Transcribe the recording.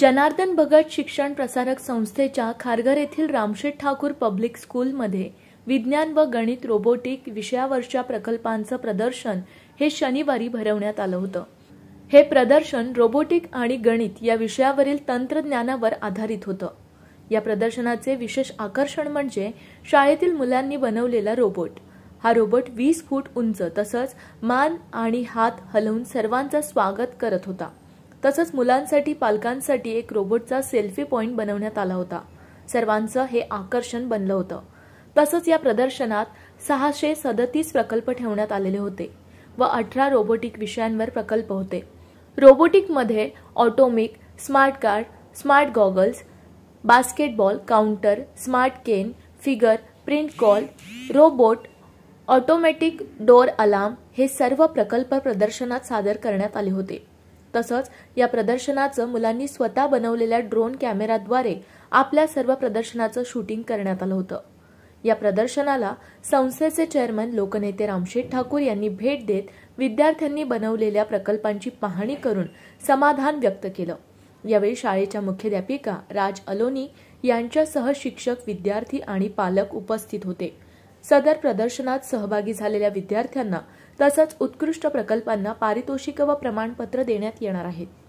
जनार्दन भगत शिक्षण प्रसारक संस्थेच्या खारघर येथील रामशेठ ठाकूर पब्लिक स्कूलमध्ये विज्ञान व गणित रोबोटिक विषयावरच्या प्रकल्पांचं प्रदर्शन हे शनिवारी भरवण्यात आलं होतं हे प्रदर्शन रोबोटिक आणि गणित या विषयावरील तंत्रज्ञानावर आधारित होतं या प्रदर्शनाचे विशेष आकर्षण म्हणजे शाळेतील मुलांनी बनवलेला रोबोट हा रोबोट वीस फूट उंच तसंच मान आणि हात हलवून सर्वांचं स्वागत करत होता तसंच मुलांसाठी पालकांसाठी एक रोबोटचा सेल्फी पॉइंट बनवण्यात आला होता सर्वांचं हे आकर्षण बनलं होतं तसंच या प्रदर्शनात सहाशे सदतीस प्रकल्प ठेवण्यात आलेले होते व अठरा रोबोटिक विषयांवर प्रकल्प होते रोबोटिकमध्ये ऑटोमिक smart card smart goggles basketball counter smart cane fingerprint call robot automatic door alarm हे सर्व प्रकल्प प्रदर्शनात सादर करण्यात आले होते तसंच या प्रदर्शनाचं मुलांनी स्वतः बनवलेल्या ड्रोन कॅमेराद्वारे आपल्या सर्व प्रदर्शनाचं शूटिंग करण्यात आलं होतं या प्रदर्शनाला संस्थेचे चेअरमन लोकनेते रामशेठ ठाकूर यांनी भेट देत विद्यार्थ्यांनी बनवलेल्या प्रकल्पांची पाहणी करून समाधान व्यक्त केलं यावेळी शाळेच्या मुख्याध्यापिका राज अलोनी यांच्यासह शिक्षक विद्यार्थी आणि पालक उपस्थित होते सदर प्रदर्शनात सहभागी झालेल्या विद्यार्थ्यांना तसंच उत्कृष्ट प्रकल्पांना पारितोषिक व प्रमाणपत्र देण्यात येणार आहेत